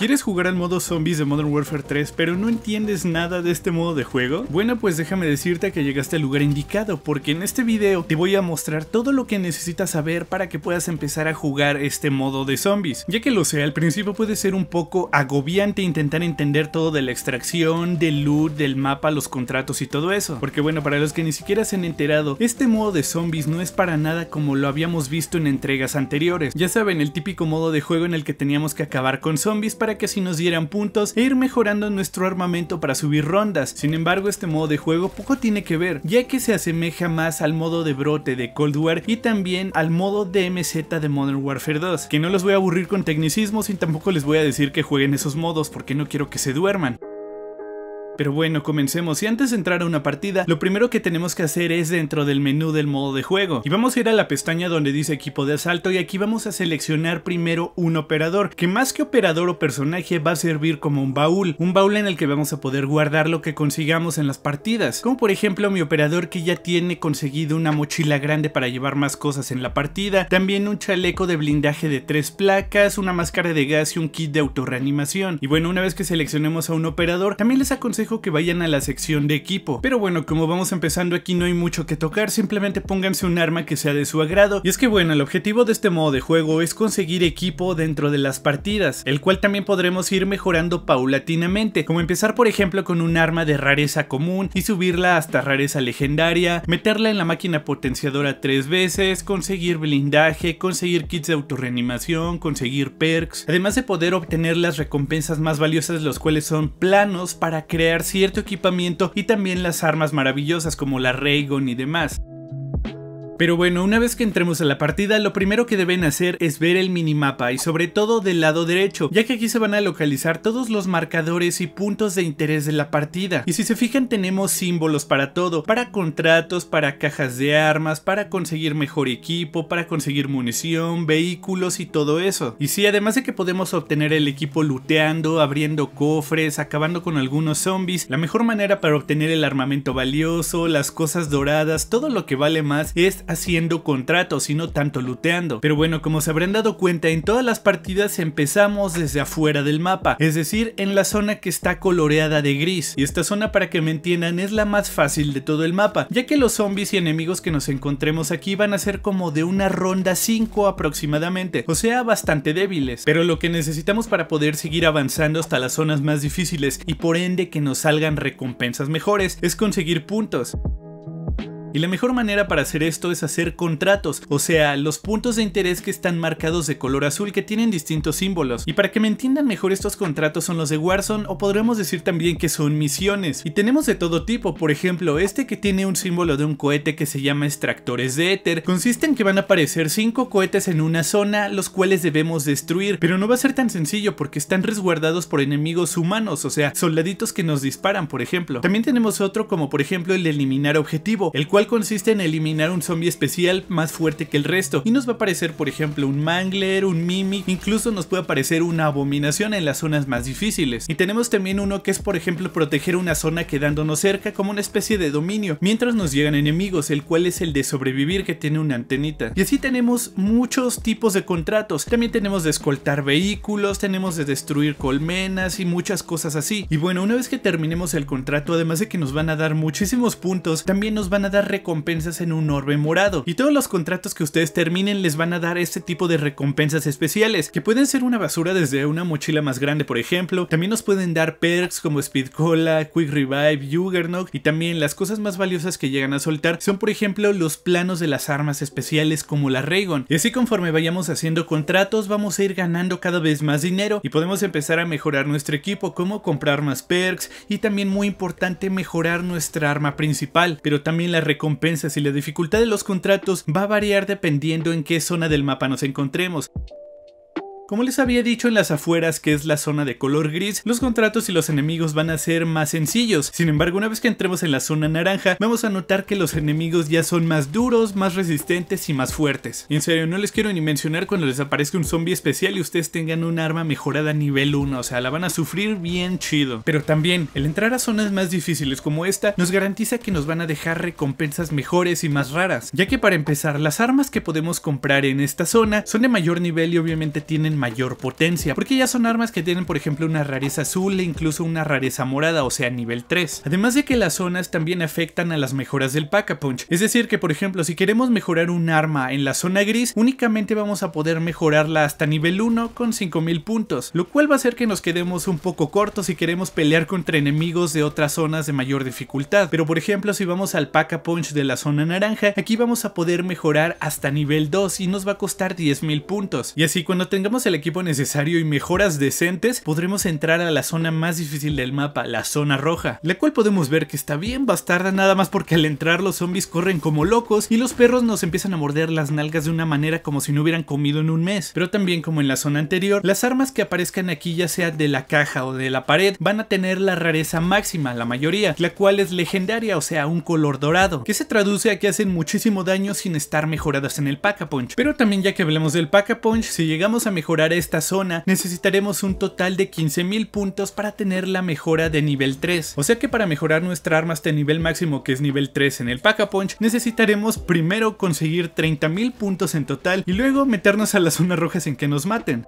¿Quieres jugar al modo zombies de Modern Warfare 3 pero no entiendes nada de este modo de juego? Bueno pues déjame decirte que llegaste al lugar indicado porque en este video te voy a mostrar todo lo que necesitas saber para que puedas empezar a jugar este modo de zombies. Ya que lo sea, al principio puede ser un poco agobiante intentar entender todo de la extracción, del loot, del mapa, los contratos y todo eso. Porque bueno, para los que ni siquiera se han enterado, este modo de zombies no es para nada como lo habíamos visto en entregas anteriores. Ya saben, el típico modo de juego en el que teníamos que acabar con zombies para que si nos dieran puntos e ir mejorando nuestro armamento para subir rondas. Sin embargo, este modo de juego poco tiene que ver, ya que se asemeja más al modo de brote de Cold War y también al modo DMZ de Modern Warfare 2, que no los voy a aburrir con tecnicismos y tampoco les voy a decir que jueguen esos modos porque no quiero que se duerman. Pero bueno, comencemos y antes de entrar a una partida, lo primero que tenemos que hacer es dentro del menú del modo de juego. Y vamos a ir a la pestaña donde dice equipo de asalto y aquí vamos a seleccionar primero un operador, que más que operador o personaje va a servir como un baúl, un baúl en el que vamos a poder guardar lo que consigamos en las partidas, como por ejemplo mi operador que ya tiene conseguido una mochila grande para llevar más cosas en la partida, también un chaleco de blindaje de tres placas, una máscara de gas y un kit de autorreanimación. Y bueno, una vez que seleccionemos a un operador, también les aconsejo que vayan a la sección de equipo. Pero bueno, como vamos empezando aquí no hay mucho que tocar, simplemente pónganse un arma que sea de su agrado. Y es que bueno, el objetivo de este modo de juego es conseguir equipo dentro de las partidas, el cual también podremos ir mejorando paulatinamente, como empezar por ejemplo con un arma de rareza común y subirla hasta rareza legendaria, meterla en la máquina potenciadora tres veces, conseguir blindaje, conseguir kits de autorreanimación, conseguir perks, además de poder obtener las recompensas más valiosas los cuales son planos para crear cierto equipamiento y también las armas maravillosas como la Raygun y demás. Pero bueno, una vez que entremos a la partida, lo primero que deben hacer es ver el minimapa y sobre todo del lado derecho, ya que aquí se van a localizar todos los marcadores y puntos de interés de la partida. Y si se fijan tenemos símbolos para todo, para contratos, para cajas de armas, para conseguir mejor equipo, para conseguir munición, vehículos y todo eso. Y si, además de que podemos obtener el equipo luteando, abriendo cofres, acabando con algunos zombies, la mejor manera para obtener el armamento valioso, las cosas doradas, todo lo que vale más es haciendo contratos, y no tanto luteando. Pero bueno, como se habrán dado cuenta, en todas las partidas empezamos desde afuera del mapa, es decir, en la zona que está coloreada de gris. Y esta zona, para que me entiendan, es la más fácil de todo el mapa, ya que los zombies y enemigos que nos encontremos aquí van a ser como de una ronda 5 aproximadamente, o sea, bastante débiles. Pero lo que necesitamos para poder seguir avanzando hasta las zonas más difíciles y por ende que nos salgan recompensas mejores es conseguir puntos. Y la mejor manera para hacer esto es hacer contratos, o sea, los puntos de interés que están marcados de color azul que tienen distintos símbolos. Y para que me entiendan mejor, estos contratos son los de Warzone o podremos decir también que son misiones. Y tenemos de todo tipo, por ejemplo, este que tiene un símbolo de un cohete que se llama extractores de éter, consiste en que van a aparecer 5 cohetes en una zona, los cuales debemos destruir, pero no va a ser tan sencillo porque están resguardados por enemigos humanos, o sea, soldaditos que nos disparan, por ejemplo. También tenemos otro como por ejemplo el eliminar objetivo, el cual consiste en eliminar un zombie especial más fuerte que el resto y nos va a aparecer por ejemplo un Mangler, un mimi incluso nos puede aparecer una abominación en las zonas más difíciles. Y tenemos también uno que es por ejemplo proteger una zona quedándonos cerca como una especie de dominio mientras nos llegan enemigos, el cual es el de sobrevivir que tiene una antenita. Y así tenemos muchos tipos de contratos, también tenemos de escoltar vehículos, tenemos de destruir colmenas y muchas cosas así. Y bueno, una vez que terminemos el contrato, además de que nos van a dar muchísimos puntos, también nos van a dar recompensas en un orbe morado. Y todos los contratos que ustedes terminen les van a dar este tipo de recompensas especiales, que pueden ser una basura desde una mochila más grande, por ejemplo. También nos pueden dar perks como Speed Cola, Quick Revive, Juggernaut y también las cosas más valiosas que llegan a soltar son por ejemplo los planos de las armas especiales como la Raygon. Y así conforme vayamos haciendo contratos vamos a ir ganando cada vez más dinero y podemos empezar a mejorar nuestro equipo como comprar más perks y también muy importante mejorar nuestra arma principal, pero también la recompensa recompensas y la dificultad de los contratos va a variar dependiendo en qué zona del mapa nos encontremos. Como les había dicho en las afueras que es la zona de color gris, los contratos y los enemigos van a ser más sencillos. Sin embargo, una vez que entremos en la zona naranja, vamos a notar que los enemigos ya son más duros, más resistentes y más fuertes. en serio, no les quiero ni mencionar cuando les aparezca un zombie especial y ustedes tengan un arma mejorada a nivel 1, o sea, la van a sufrir bien chido. Pero también, el entrar a zonas más difíciles como esta nos garantiza que nos van a dejar recompensas mejores y más raras, ya que para empezar, las armas que podemos comprar en esta zona son de mayor nivel y obviamente tienen mayor potencia, porque ya son armas que tienen por ejemplo una rareza azul e incluso una rareza morada, o sea nivel 3. Además de que las zonas también afectan a las mejoras del Pack-a-Punch, es decir que por ejemplo si queremos mejorar un arma en la zona gris, únicamente vamos a poder mejorarla hasta nivel 1 con 5000 puntos, lo cual va a hacer que nos quedemos un poco cortos si queremos pelear contra enemigos de otras zonas de mayor dificultad, pero por ejemplo si vamos al Pack-a-Punch de la zona naranja, aquí vamos a poder mejorar hasta nivel 2 y nos va a costar 10.000 puntos, y así cuando tengamos el el equipo necesario y mejoras decentes, podremos entrar a la zona más difícil del mapa, la zona roja, la cual podemos ver que está bien bastarda nada más porque al entrar los zombies corren como locos y los perros nos empiezan a morder las nalgas de una manera como si no hubieran comido en un mes. Pero también como en la zona anterior, las armas que aparezcan aquí ya sea de la caja o de la pared van a tener la rareza máxima, la mayoría, la cual es legendaria, o sea, un color dorado, que se traduce a que hacen muchísimo daño sin estar mejoradas en el Pack-a-Punch. Pero también ya que Hablemos del Pack-a-Punch, si llegamos a mejorar esta zona, necesitaremos un total de 15.000 puntos para tener la mejora de nivel 3. O sea que para mejorar nuestra arma hasta el nivel máximo que es nivel 3 en el Pack-a-Punch, necesitaremos primero conseguir 30.000 puntos en total y luego meternos a las zonas rojas en que nos maten.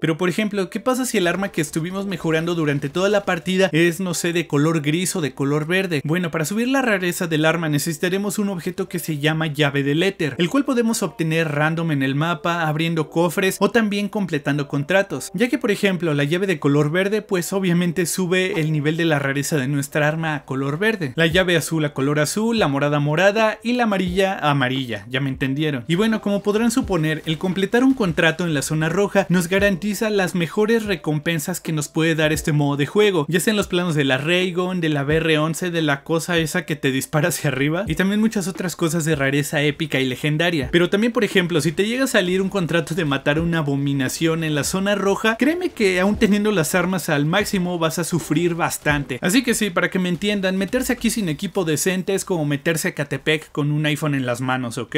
Pero por ejemplo, ¿qué pasa si el arma que estuvimos mejorando durante toda la partida es, no sé, de color gris o de color verde? Bueno, para subir la rareza del arma necesitaremos un objeto que se llama llave de éter, el cual podemos obtener random en el mapa, abriendo cofres o también completando contratos. Ya que por ejemplo, la llave de color verde pues obviamente sube el nivel de la rareza de nuestra arma a color verde, la llave azul a color azul, la morada morada y la amarilla amarilla, ya me entendieron. Y bueno, como podrán suponer, el completar un contrato en la zona roja nos garantiza las mejores recompensas que nos puede dar este modo de juego, ya sean en los planos de la Raygon, de la BR-11, de la cosa esa que te dispara hacia arriba y también muchas otras cosas de rareza épica y legendaria. Pero también, por ejemplo, si te llega a salir un contrato de matar una abominación en la zona roja, créeme que aún teniendo las armas al máximo vas a sufrir bastante. Así que sí, para que me entiendan, meterse aquí sin equipo decente es como meterse a Catepec con un iPhone en las manos, ¿ok?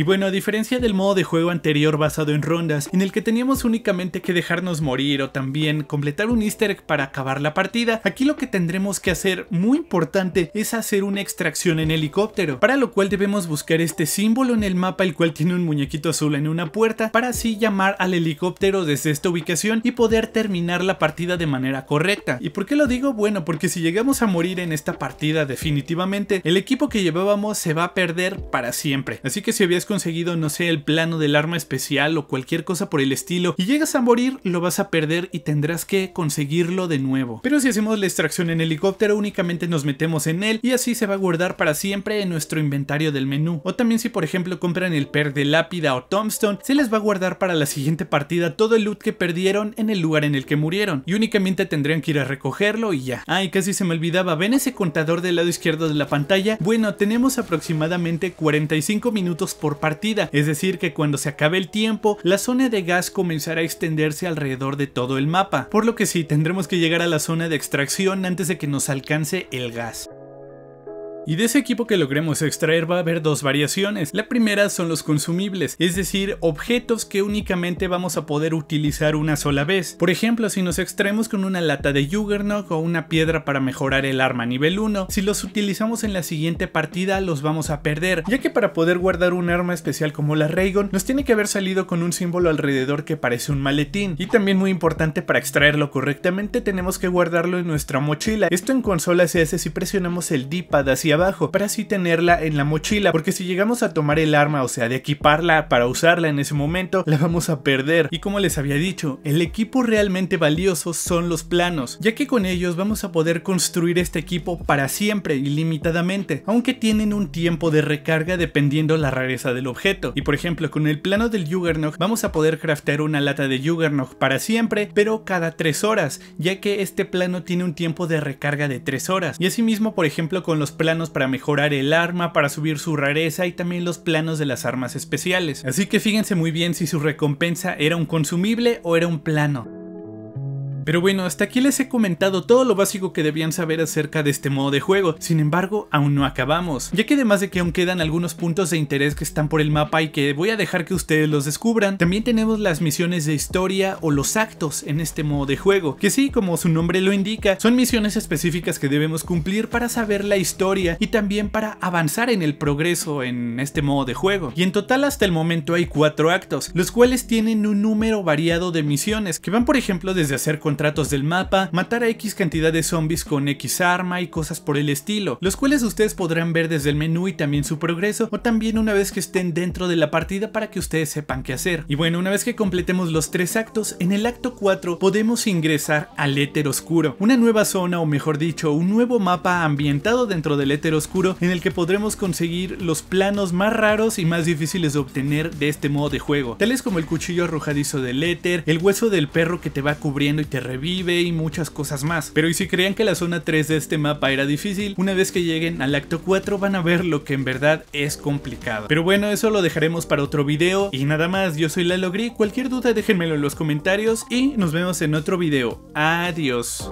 Y bueno, a diferencia del modo de juego anterior basado en rondas, en el que teníamos únicamente que dejarnos morir o también completar un easter egg para acabar la partida, aquí lo que tendremos que hacer, muy importante, es hacer una extracción en helicóptero, para lo cual debemos buscar este símbolo en el mapa el cual tiene un muñequito azul en una puerta, para así llamar al helicóptero desde esta ubicación y poder terminar la partida de manera correcta. ¿Y por qué lo digo? Bueno, porque si llegamos a morir en esta partida definitivamente, el equipo que llevábamos se va a perder para siempre. Así que si habías conseguido, no sé, el plano del arma especial o cualquier cosa por el estilo y llegas a morir, lo vas a perder y tendrás que conseguirlo de nuevo. Pero si hacemos la extracción en helicóptero, únicamente nos metemos en él y así se va a guardar para siempre en nuestro inventario del menú. O también si por ejemplo compran el per de lápida o tombstone, se les va a guardar para la siguiente partida todo el loot que perdieron en el lugar en el que murieron y únicamente tendrían que ir a recogerlo y ya. Ay, casi se me olvidaba, ¿ven ese contador del lado izquierdo de la pantalla? Bueno, tenemos aproximadamente 45 minutos por partida, es decir que cuando se acabe el tiempo, la zona de gas comenzará a extenderse alrededor de todo el mapa, por lo que sí tendremos que llegar a la zona de extracción antes de que nos alcance el gas. Y de ese equipo que logremos extraer va a haber dos variaciones. La primera son los consumibles, es decir, objetos que únicamente vamos a poder utilizar una sola vez. Por ejemplo, si nos extraemos con una lata de Juggernaut o una piedra para mejorar el arma nivel 1, si los utilizamos en la siguiente partida los vamos a perder, ya que para poder guardar un arma especial como la Raygon, nos tiene que haber salido con un símbolo alrededor que parece un maletín. Y también muy importante para extraerlo correctamente tenemos que guardarlo en nuestra mochila. Esto en consola se hace si presionamos el D-pad hacia para así tenerla en la mochila, porque si llegamos a tomar el arma, o sea, de equiparla para usarla en ese momento, la vamos a perder. Y como les había dicho, el equipo realmente valioso son los planos, ya que con ellos vamos a poder construir este equipo para siempre, ilimitadamente, aunque tienen un tiempo de recarga dependiendo la rareza del objeto. Y por ejemplo, con el plano del Juggernog vamos a poder craftear una lata de Juggernog para siempre, pero cada 3 horas, ya que este plano tiene un tiempo de recarga de 3 horas. Y asimismo, por ejemplo, con los planos para mejorar el arma, para subir su rareza y también los planos de las armas especiales. Así que fíjense muy bien si su recompensa era un consumible o era un plano. Pero bueno, hasta aquí les he comentado todo lo básico que debían saber acerca de este modo de juego, sin embargo aún no acabamos, ya que además de que aún quedan algunos puntos de interés que están por el mapa y que voy a dejar que ustedes los descubran, también tenemos las misiones de historia o los actos en este modo de juego, que sí, como su nombre lo indica, son misiones específicas que debemos cumplir para saber la historia y también para avanzar en el progreso en este modo de juego. Y en total hasta el momento hay cuatro actos, los cuales tienen un número variado de misiones, que van por ejemplo desde hacer con tratos del mapa, matar a X cantidad de zombies con X arma y cosas por el estilo, los cuales ustedes podrán ver desde el menú y también su progreso, o también una vez que estén dentro de la partida para que ustedes sepan qué hacer. Y bueno, una vez que completemos los tres actos, en el acto 4 podemos ingresar al éter oscuro, una nueva zona o mejor dicho, un nuevo mapa ambientado dentro del éter oscuro en el que podremos conseguir los planos más raros y más difíciles de obtener de este modo de juego, tales como el cuchillo arrojadizo del éter, el hueso del perro que te va cubriendo y te revive y muchas cosas más. Pero y si creían que la zona 3 de este mapa era difícil, una vez que lleguen al acto 4 van a ver lo que en verdad es complicado. Pero bueno, eso lo dejaremos para otro video y nada más, yo soy Lalo Gris, cualquier duda déjenmelo en los comentarios y nos vemos en otro video. Adiós.